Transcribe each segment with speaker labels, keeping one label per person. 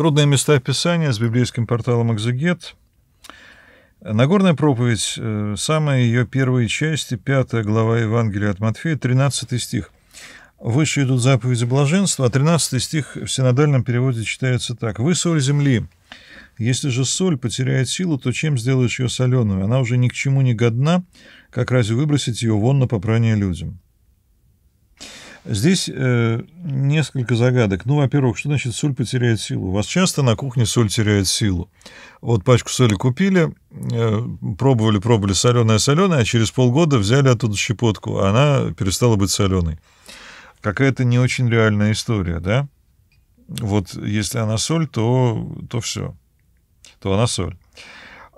Speaker 1: Трудные места описания с библейским порталом «Экзегет». Нагорная проповедь, э, самая ее первая часть, пятая глава Евангелия от Матфея, 13 стих. Выше идут заповеди блаженства, а 13 стих в синодальном переводе читается так. «Вы соль земли, если же соль потеряет силу, то чем сделаешь ее соленую? Она уже ни к чему не годна, как разве выбросить ее вон на попрание людям?» Здесь э, несколько загадок. Ну, во-первых, что значит соль потеряет силу? У вас часто на кухне соль теряет силу. Вот пачку соли купили, э, пробовали, пробовали соленая-соленая, а через полгода взяли оттуда щепотку, а она перестала быть соленой. Какая-то не очень реальная история, да? Вот если она соль, то, то все. То она соль.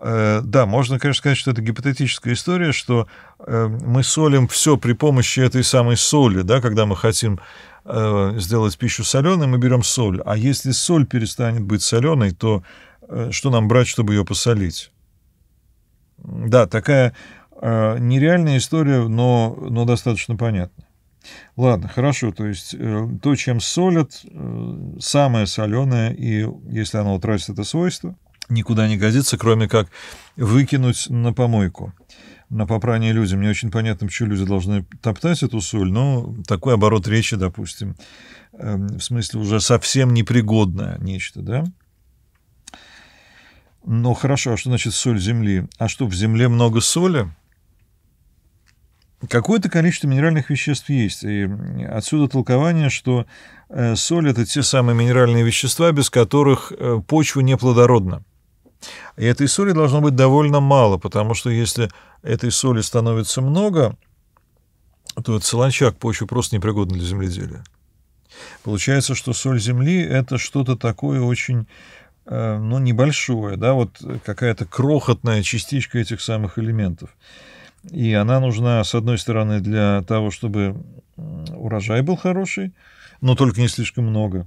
Speaker 1: Э, да, можно, конечно, сказать, что это гипотетическая история, что э, мы солим все при помощи этой самой соли, да, когда мы хотим э, сделать пищу соленой, мы берем соль. А если соль перестанет быть соленой, то что нам брать, чтобы ее посолить? Да, такая нереальная история, но, но достаточно понятна. Ладно, хорошо, то есть то, чем солят, самое соленое, и если оно утратит это свойство, никуда не годится, кроме как выкинуть на помойку, на попрание людям. Не очень понятно, почему люди должны топтать эту соль, но такой оборот речи, допустим, эм, в смысле уже совсем непригодное нечто, да? Ну хорошо, а что значит соль земли? А что, в земле много соли? Какое-то количество минеральных веществ есть. И отсюда толкование, что э, соль – это те самые минеральные вещества, без которых э, почва неплодородна. И этой соли должно быть довольно мало, потому что если этой соли становится много, то этот солончак почвы просто непригодна для земледелия. Получается, что соль земли – это что-то такое очень э, ну, небольшое, да, вот какая-то крохотная частичка этих самых элементов. И она нужна, с одной стороны, для того, чтобы урожай был хороший, но только не слишком много,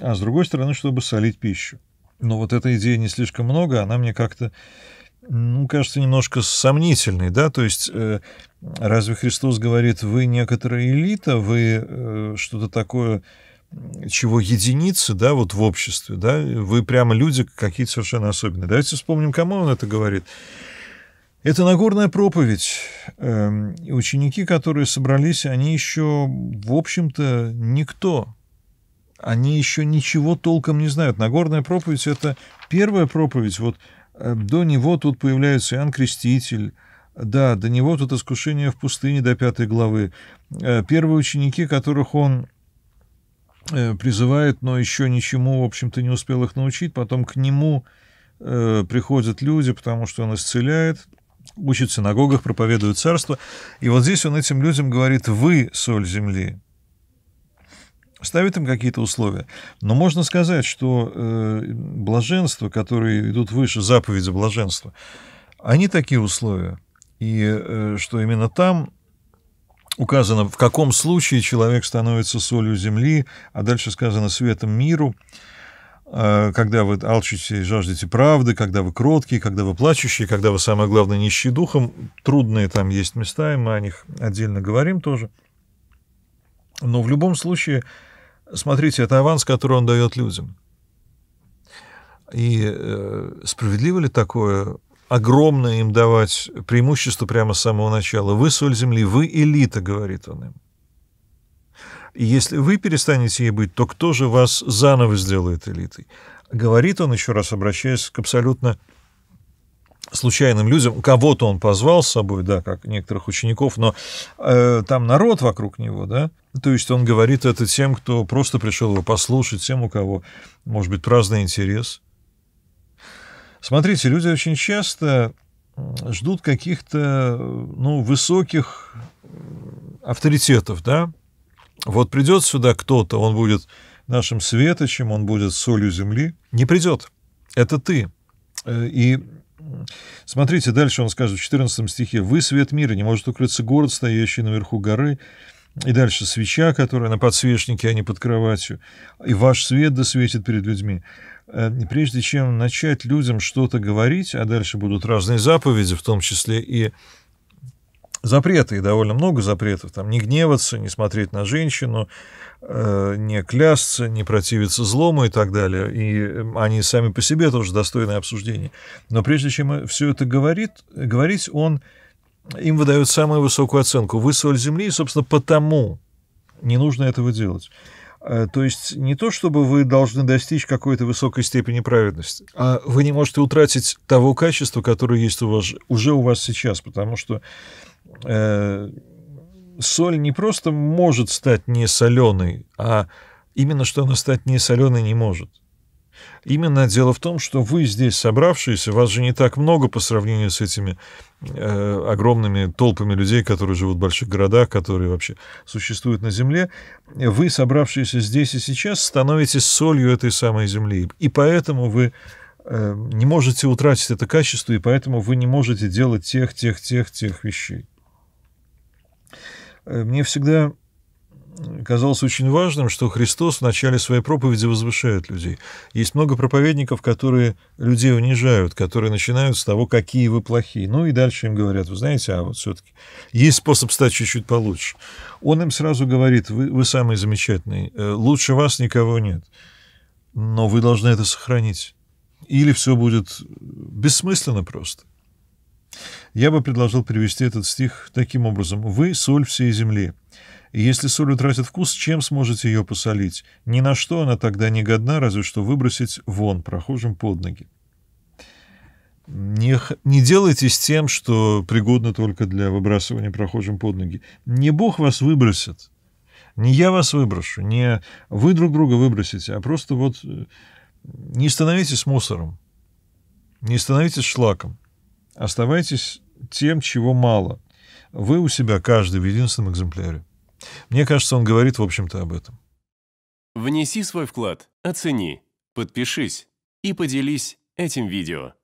Speaker 1: а с другой стороны, чтобы солить пищу. Но вот эта идея не слишком много, она мне как-то, ну, кажется, немножко сомнительной, да, то есть э, разве Христос говорит, вы некоторая элита, вы э, что-то такое, чего единицы, да, вот в обществе, да, вы прямо люди какие-то совершенно особенные. Давайте вспомним, кому он это говорит. Это Нагорная проповедь. Э, ученики, которые собрались, они еще, в общем-то, никто они еще ничего толком не знают. Нагорная проповедь — это первая проповедь. Вот э, до него тут появляется Иоанн Креститель, да, до него тут искушение в пустыне до пятой главы. Э, первые ученики, которых он э, призывает, но еще ничему, в общем-то, не успел их научить. Потом к нему приходят люди, потому что он исцеляет, учит в синагогах, проповедует царство. И вот здесь он этим людям говорит «Вы — соль земли» ставит им какие-то условия. Но можно сказать, что э, блаженства, которые идут выше заповеди блаженства, они такие условия. И э, что именно там указано, в каком случае человек становится солью земли, а дальше сказано светом миру, э, когда вы алчите и жаждете правды, когда вы кроткие, когда вы плачущие, когда вы, самое главное, нищие духом. Трудные там есть места, и мы о них отдельно говорим тоже. Но в любом случае, Смотрите, это аванс, который он дает людям. И э, справедливо ли такое огромное им давать преимущество прямо с самого начала? Вы соль земли, вы элита, говорит он им. И если вы перестанете ей быть, то кто же вас заново сделает элитой? Говорит он, еще раз обращаясь к абсолютно случайным людям, кого-то он позвал с собой, да, как некоторых учеников, но э, там народ вокруг него, да, то есть он говорит это тем, кто просто пришел его послушать, тем, у кого, может быть, праздный интерес. Смотрите, люди очень часто ждут каких-то, ну, высоких авторитетов, да, вот придет сюда кто-то, он будет нашим светочем, он будет солью земли. Не придет. Это ты. Э, и Смотрите, дальше он скажет в 14 стихе. «Вы свет мира, не может укрыться город, стоящий наверху горы». И дальше свеча, которая на подсвечнике, а не под кроватью. И ваш свет досветит перед людьми. Э, прежде чем начать людям что-то говорить, а дальше будут разные заповеди, в том числе и запреты, и довольно много запретов, там не гневаться, не смотреть на женщину, э, не клясться, не противиться злому и так далее. И э, они сами по себе тоже достойны обсуждения. Но прежде чем все это говорит, говорить, он им выдает самую высокую оценку. Вы соль земли, и, собственно, потому не нужно этого делать. Э, то есть не то, чтобы вы должны достичь какой-то высокой степени праведности, а вы не можете утратить того качества, которое есть у вас, уже у вас сейчас, потому что Э, соль не просто может стать не соленой, а именно что она стать не соленой не может. Именно дело в том, что вы здесь собравшиеся, вас же не так много по сравнению с этими э, огромными толпами людей, которые живут в больших городах, которые вообще существуют на Земле. Вы, собравшиеся здесь и сейчас, становитесь солью этой самой Земли. И поэтому вы э, не можете утратить это качество, и поэтому вы не можете делать тех, тех, тех, тех вещей. Э, мне всегда э, казалось очень важным, что Христос в начале своей проповеди возвышает людей. Есть много проповедников, которые людей унижают, которые начинают с того, какие вы плохие. Ну и дальше им говорят, вы знаете, а вот все-таки есть способ стать чуть-чуть получше. Он им сразу говорит, вы, вы самый замечательный, э, лучше вас никого нет, но вы должны это сохранить. Или все будет бессмысленно просто. Я бы предложил привести этот стих таким образом. «Вы — соль всей земли». если соль утратит вкус, чем сможете ее посолить? Ни на что она тогда не годна, разве что выбросить вон прохожим под ноги. Не, не делайтесь тем, что пригодно только для выбрасывания прохожим под ноги. Не Бог вас выбросит, не я вас выброшу, не вы друг друга выбросите, а просто вот э, не становитесь мусором, не становитесь шлаком оставайтесь тем, чего мало. Вы у себя каждый в единственном экземпляре. Мне кажется, он говорит, в общем-то, об этом. Внеси свой вклад, оцени, подпишись и поделись этим видео.